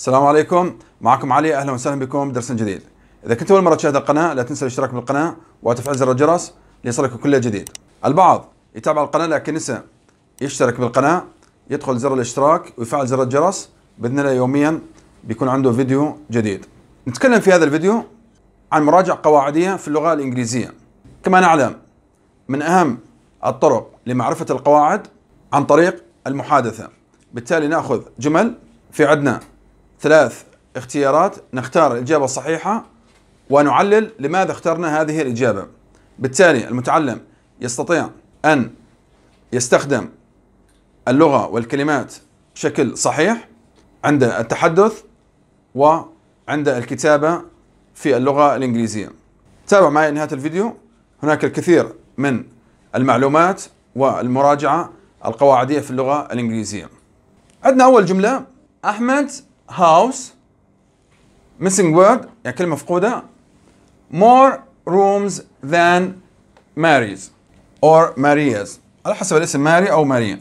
السلام عليكم معكم علي اهلا وسهلا بكم بدرس جديد اذا كنت اول مره تشاهد القناه لا تنسى الاشتراك بالقناه وتفعيل زر الجرس ليصلك كل جديد البعض يتابع القناه لكن نسى يشترك بالقناه يدخل زر الاشتراك ويفعل زر الجرس باذن الله يوميا بيكون عنده فيديو جديد نتكلم في هذا الفيديو عن مراجع قواعديه في اللغه الانجليزيه كما نعلم من اهم الطرق لمعرفه القواعد عن طريق المحادثه بالتالي ناخذ جمل في عندنا ثلاث اختيارات نختار الإجابة الصحيحة ونعلل لماذا اخترنا هذه الإجابة بالتالي المتعلم يستطيع أن يستخدم اللغة والكلمات بشكل صحيح عند التحدث وعند الكتابة في اللغة الإنجليزية تابع معي نهاية الفيديو هناك الكثير من المعلومات والمراجعة القواعدية في اللغة الإنجليزية عندنا أول جملة أحمد house missing word يعني كلمة مفقودة more rooms than Mary's or Maria's على حسب الاسم ماري أو ماريا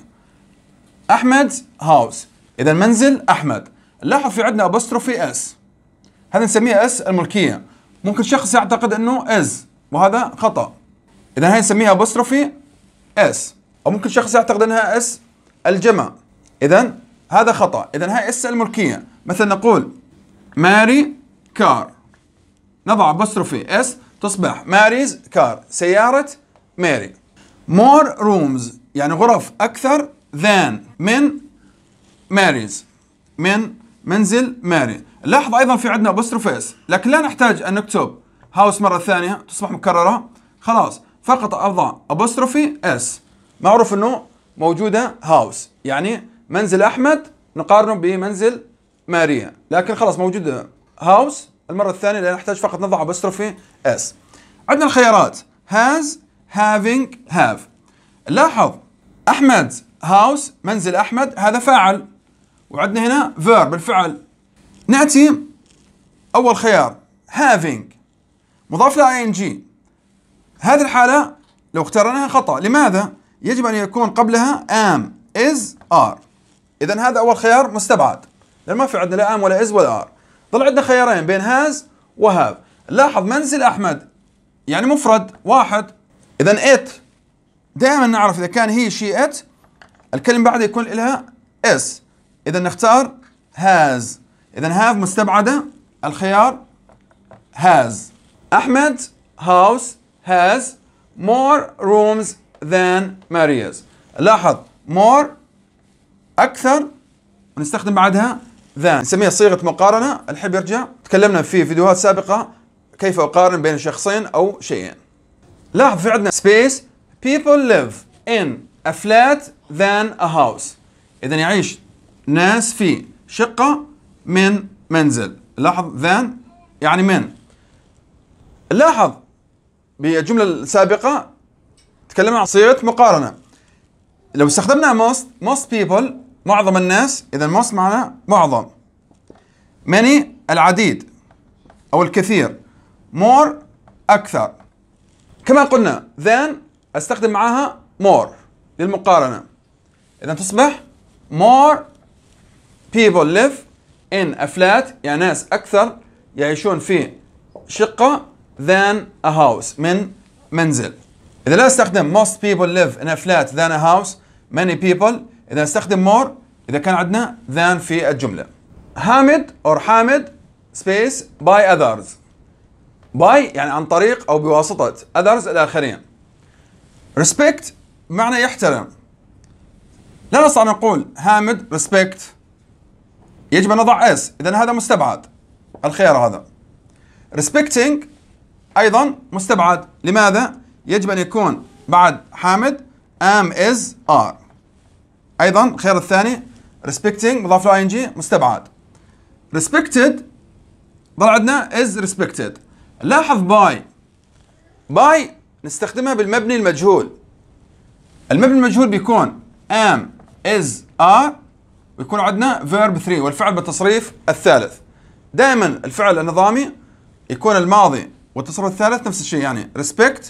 أحمد house إذا منزل أحمد لاحظ في عندنا أبوستروفي اس هذا نسميه اس الملكية ممكن شخص يعتقد أنه از وهذا خطأ إذا هاي نسميها أبوستروفي اس أو ممكن شخص يعتقد أنها اس الجمع إذا هذا خطأ إذا هاي اس الملكية مثلا نقول ماري كار نضع بستروفي اس تصبح ماريز كار سيارة ماري more rooms يعني غرف أكثر than من ماريز من منزل ماري لاحظ أيضا في عندنا apostrophe اس لكن لا نحتاج أن نكتب هاوس مرة ثانية تصبح مكررة خلاص فقط أضع apostrophe اس معروف أنه موجودة هاوس يعني منزل أحمد نقارنه بمنزل ماريها لكن خلاص موجود هاوس المرة الثانية لأن نحتاج فقط نضع أبستروفي اس عندنا الخيارات has having have لاحظ أحمد هاوس منزل أحمد هذا فاعل وعندنا هنا verb بالفعل نأتي أول خيار having مضاف ل ing هذه الحالة لو اخترناها خطأ لماذا؟ يجب أن يكون قبلها am is are إذا هذا أول خيار مستبعد لان ما في عندنا لا ام ولا از ولا ار ظل عندنا خيارين بين هاز وهاف لاحظ منزل احمد يعني مفرد واحد اذا ات دائما نعرف اذا كان هي شي ات الكلمه بعدها يكون لها اس اذا نختار هاز اذا هاف مستبعده الخيار هاز احمد هاوس هاز more rooms than Maria's لاحظ more أكثر ونستخدم بعدها ذان نسميها صيغه مقارنه الحب يرجع تكلمنا في فيديوهات سابقه كيف اقارن بين شخصين او شيئين لاحظ في عندنا space people live in a flat than a house اذا يعيش ناس في شقه من منزل لاحظ than يعني من لاحظ بالجمله السابقه تكلمنا عن صيغه مقارنه لو استخدمنا most most people معظم الناس إذا most معناه معظم many العديد أو الكثير مور أكثر كما قلنا than أستخدم معها more للمقارنة إذا تصبح more people live in a flat يعني ناس أكثر يعيشون في شقة than a house من منزل إذا لا أستخدم most people live in a flat than a house many people إذا نستخدم more إذا كان عندنا than في الجملة حامد اور حامد space by others by يعني عن طريق أو بواسطة others الآخرين respect معنى يحترم لا نستطيع أن نقول حامد respect يجب أن نضع اس إذا هذا مستبعد الخيار هذا respecting أيضا مستبعد لماذا؟ يجب أن يكون بعد حامد am is are ايضا الخيار الثاني respecting مضاف له ing مستبعد respected ظل عندنا is respected لاحظ by by نستخدمها بالمبني المجهول المبني المجهول بيكون am is are ويكون عندنا verb 3 والفعل بالتصريف الثالث دائما الفعل النظامي يكون الماضي والتصرف الثالث نفس الشيء يعني respect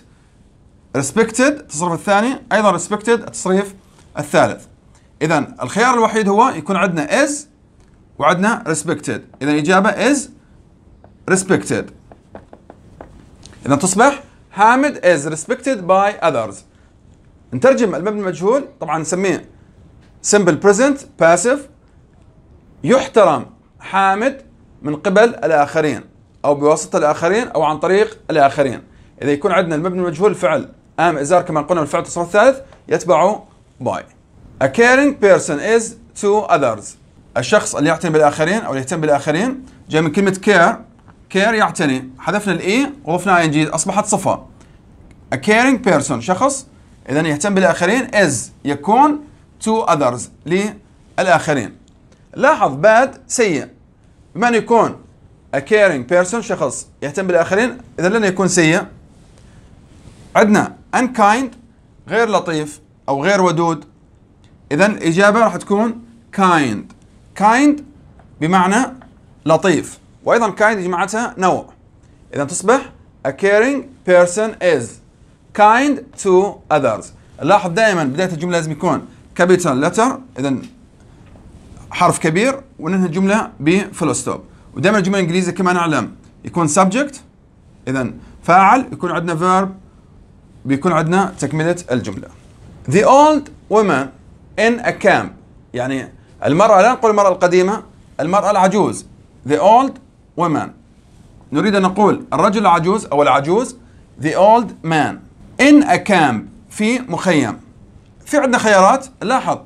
respected التصرف الثاني ايضا respected التصريف الثالث اذا الخيار الوحيد هو يكون عندنا is وعندنا respected اذا الاجابه is respected اذا تصبح حامد is respected by others نترجم المبني المجهول طبعا نسميه simple present passive يحترم حامد من قبل الآخرين أو بواسطة الآخرين أو عن طريق الآخرين إذا يكون عندنا المبني المجهول فعل أم إزار كما قلنا الفعل التصرف الثالث يتبع باي A caring person is to others. الشخص اللي يعتني بالآخرين أو اللي يهتم بالآخرين جاي من كلمة care care يعتني حذفنا الإي وضفنا ing أصبحت صفة. A caring person شخص إذا يهتم بالآخرين is يكون to others للآخرين. لاحظ bad سيء بما أن يكون a caring person شخص يهتم بالآخرين إذا لن يكون سيء. عندنا unkind غير لطيف أو غير ودود إذا الإجابة راح تكون kind kind بمعنى لطيف وأيضا kind جماعتها نوع إذا تصبح a caring person is kind to others لاحظ دائما بداية الجملة لازم يكون capital letter إذا حرف كبير وننهي الجملة بفول ستوب ودائما الجملة الإنجليزية كما نعلم يكون subject إذا فاعل يكون عندنا verb بيكون عندنا تكملة الجملة The old woman in a camp يعني المرأة لا نقول المرأة القديمة المرأة العجوز the old woman نريد أن نقول الرجل العجوز أو العجوز the old man in a camp في مخيم في عندنا خيارات لاحظ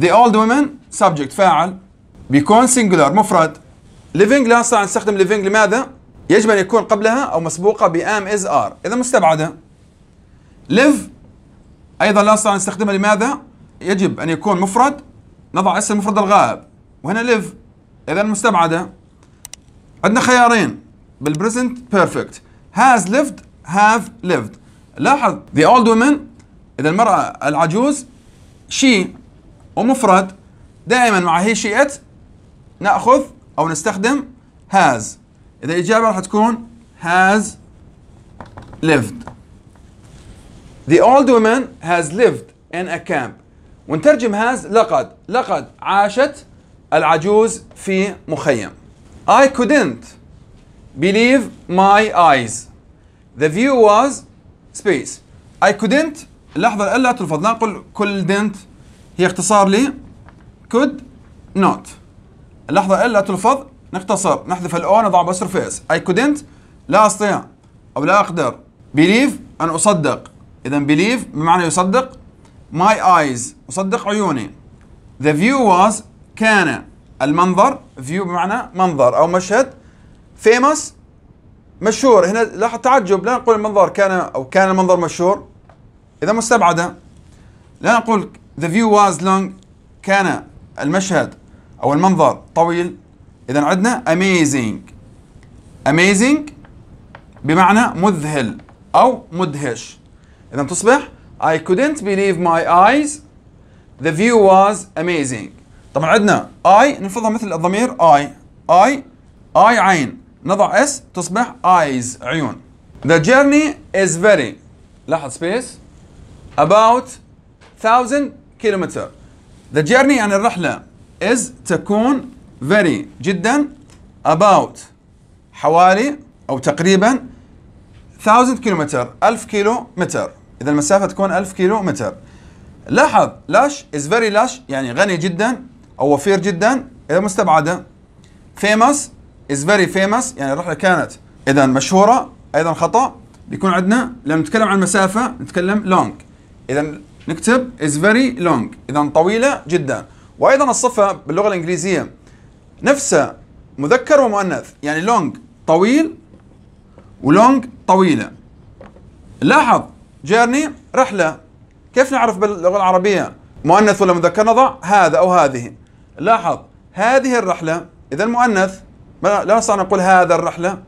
the old woman subject فاعل بيكون singular مفرد living لا نستطيع أن نستخدم living لماذا؟ يجب أن يكون قبلها أو مسبوقة بام is are إذا مستبعدة live أيضا لا نستطيع أن نستخدمها لماذا؟ يجب أن يكون مفرد نضع اسم المفرد الغائب وهنا ليف إذا مستبعدة عندنا خيارين بالبريزنت بيرفكت هاز lived have lived لاحظ the old woman إذا المرأة العجوز she ومفرد دائما مع هي شي ات نأخذ أو نستخدم has إذا الإجابة راح تكون has lived The old woman has lived in a camp ونترجم هذا لقد لقد عاشت العجوز في مخيم I couldn't believe my eyes the view was space I couldn't لحظة ألا ترفض نقول couldn't هي اختصار لي could not اللحظة ألا تلفظ نختصر نحذف الأو نضع فيس I couldn't لا أستطيع أو لا أقدر believe أن أصدق إذا believe بمعنى يصدق my eyes أصدق عيوني the view was كان المنظر view بمعنى منظر أو مشهد famous مشهور هنا لاحظ تعجب لا نقول المنظر كان أو كان المنظر مشهور إذا مستبعدة لا نقول the view was long كان المشهد أو المنظر طويل إذا عندنا amazing amazing بمعنى مذهل أو مدهش إذا تصبح I couldn't believe my eyes The view was amazing طبعا عندنا I نفضها مثل الضمير I I I عين نضع S تصبح eyes عيون The journey is very لاحظ سبيس about 1000 كيلومتر The journey يعني الرحلة is تكون very جدا about حوالي أو تقريبا 1000 كيلومتر 1000 كيلو متر اذا المسافه تكون 1000 كيلو متر لاحظ لاش از فيري لاش يعني غني جدا او وفير جدا اذا مستبعده فيمس از فيري فيمس يعني الرحله كانت اذا مشهوره ايضا خطا بيكون عندنا لما نتكلم عن مسافه نتكلم لونج اذا نكتب از فيري لونج اذا طويله جدا وايضا الصفه باللغه الانجليزيه نفسها مذكر ومؤنث يعني لونج طويل ولونج طويله لاحظ جيرني رحلة كيف نعرف باللغة العربية مؤنث ولا مذكر نضع هذا أو هذه لاحظ هذه الرحلة إذا المؤنث لا نستطيع أن نقول هذا الرحلة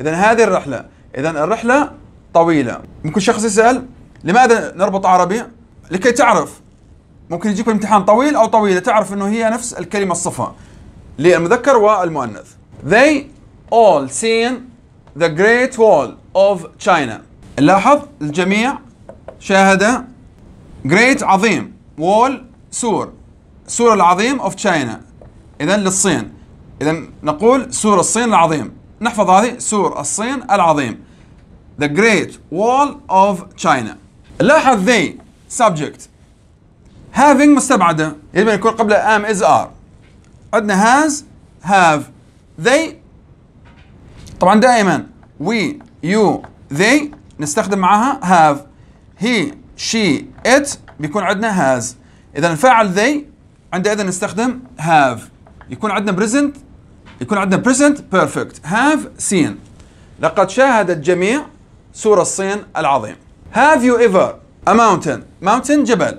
إذا هذه الرحلة إذا الرحلة طويلة ممكن شخص يسأل لماذا نربط عربي؟ لكي تعرف ممكن يجيك امتحان طويل أو طويلة تعرف أنه هي نفس الكلمة الصفة للمذكر والمؤنث They all seen the great wall of China لاحظ الجميع شاهد جريت عظيم وول سور سور العظيم اوف تشاينا اذا للصين اذا نقول سور الصين العظيم نحفظ هذه سور الصين العظيم The Great Wall of China لاحظ they subject having مستبعدة يجب أن يكون قبل am is are عندنا has have they طبعا دائما we you they نستخدم معها have هي شي ات بيكون عندنا has اذا الفاعل they عندئذ نستخدم have يكون عندنا present يكون عندنا present perfect have seen لقد شاهد الجميع سور الصين العظيم have you ever a mountain mountain جبل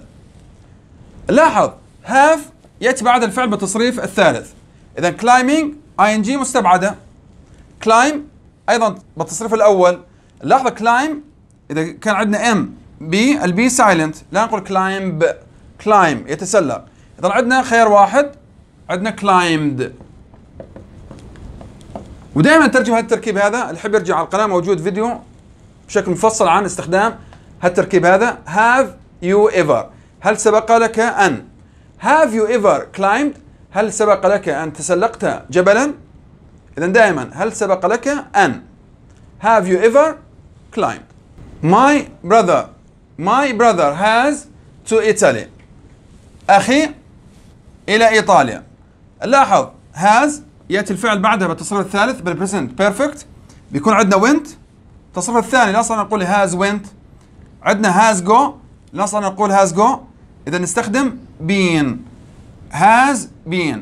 لاحظ have يأتي بعد الفعل بالتصريف الثالث إذا climbing جي مستبعدة climb أيضا بالتصريف الأول لاحظة كلايم إذا كان عندنا ام بي البي سايلنت لا نقول كلايمب كلايم يتسلق إذا عندنا خيار واحد عندنا كلايمد ودائما ترجم هالتركيب هذا اللي يحب يرجع على القناة موجود فيديو بشكل مفصل عن استخدام هالتركيب هذا have you ever هل سبق لك أن have you ever climbed هل سبق لك أن تسلقت جبلا إذا دائما هل سبق لك أن have you ever climb. My brother, my brother has to Italy. أخي إلى إيطاليا. لاحظ has يأتي الفعل بعدها بالتصرف الثالث بالبريزنت بيرفكت بيكون عندنا went التصرف الثاني لا نقول has went عندنا has go لا نقول has go إذا نستخدم been has been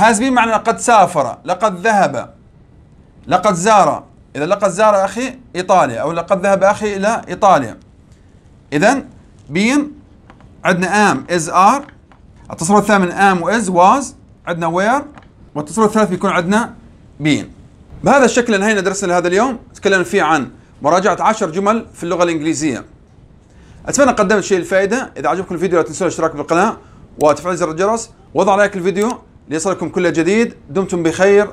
has been معنى لقد سافر لقد ذهب لقد زار إذا لقد زار أخي إيطاليا أو لقد ذهب أخي إلى إيطاليا إذا بين عندنا am is are التصرف الثامن am و is was عندنا where والتصرف الثالث بيكون عندنا been بهذا الشكل انهينا درسنا لهذا اليوم تكلمنا فيه عن مراجعة عشر جمل في اللغة الإنجليزية أتمنى قدمت شيء الفائدة إذا عجبكم الفيديو لا تنسوا الاشتراك بالقناة وتفعيل زر الجرس وضع لايك الفيديو ليصلكم كل جديد دمتم بخير